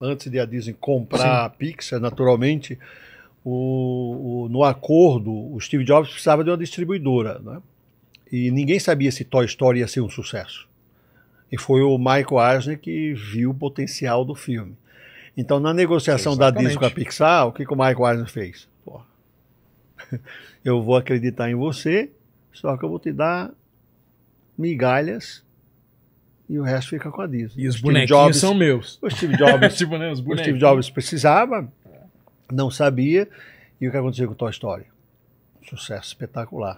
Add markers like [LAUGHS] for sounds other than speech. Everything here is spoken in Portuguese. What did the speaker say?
antes de a Disney comprar Sim. a Pixar, naturalmente, o, o, no acordo, o Steve Jobs precisava de uma distribuidora, né? E ninguém sabia se Toy Story ia ser um sucesso. E foi o Michael Eisner que viu o potencial do filme. Então, na negociação Exatamente. da Disney com a Pixar, o que, que o Michael Eisner fez? Pô, [LAUGHS] eu vou acreditar em você, só que eu vou te dar migalhas e o resto fica com a Disney. E os bonequinhos Jobs, são meus. O Steve Jobs, [LAUGHS] tipo, né, os o Steve Jobs precisava, não sabia, e o que aconteceu com o Toy Story? sucesso espetacular.